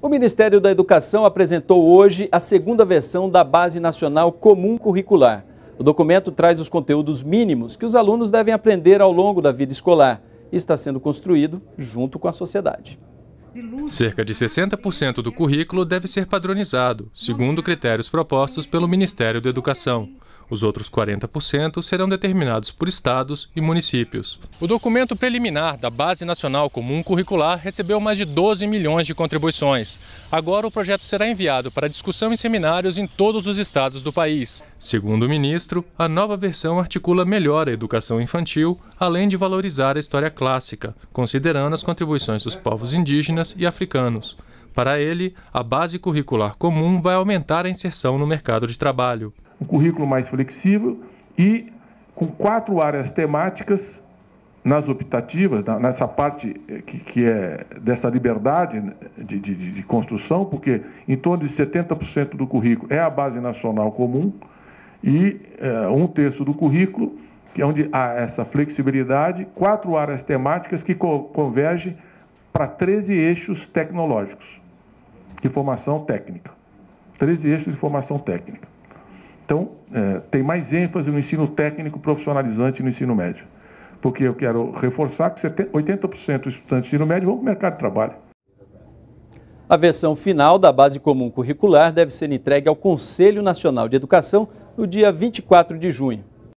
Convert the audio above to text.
O Ministério da Educação apresentou hoje a segunda versão da Base Nacional Comum Curricular. O documento traz os conteúdos mínimos que os alunos devem aprender ao longo da vida escolar e está sendo construído junto com a sociedade. Cerca de 60% do currículo deve ser padronizado, segundo critérios propostos pelo Ministério da Educação. Os outros 40% serão determinados por estados e municípios. O documento preliminar da Base Nacional Comum Curricular recebeu mais de 12 milhões de contribuições. Agora o projeto será enviado para discussão em seminários em todos os estados do país. Segundo o ministro, a nova versão articula melhor a educação infantil, além de valorizar a história clássica, considerando as contribuições dos povos indígenas e africanos. Para ele, a base curricular comum vai aumentar a inserção no mercado de trabalho um currículo mais flexível e com quatro áreas temáticas nas optativas, nessa parte eh, que, que é dessa liberdade né, de, de, de construção, porque em torno de 70% do currículo é a base nacional comum e é, um terço do currículo, que é onde há essa flexibilidade, quatro áreas temáticas que co convergem para 13 eixos tecnológicos de formação técnica. 13 eixos de formação técnica. Então, é, tem mais ênfase no ensino técnico profissionalizante no ensino médio. Porque eu quero reforçar que 80% dos estudantes de ensino médio vão para o mercado de trabalho. A versão final da Base Comum Curricular deve ser entregue ao Conselho Nacional de Educação no dia 24 de junho.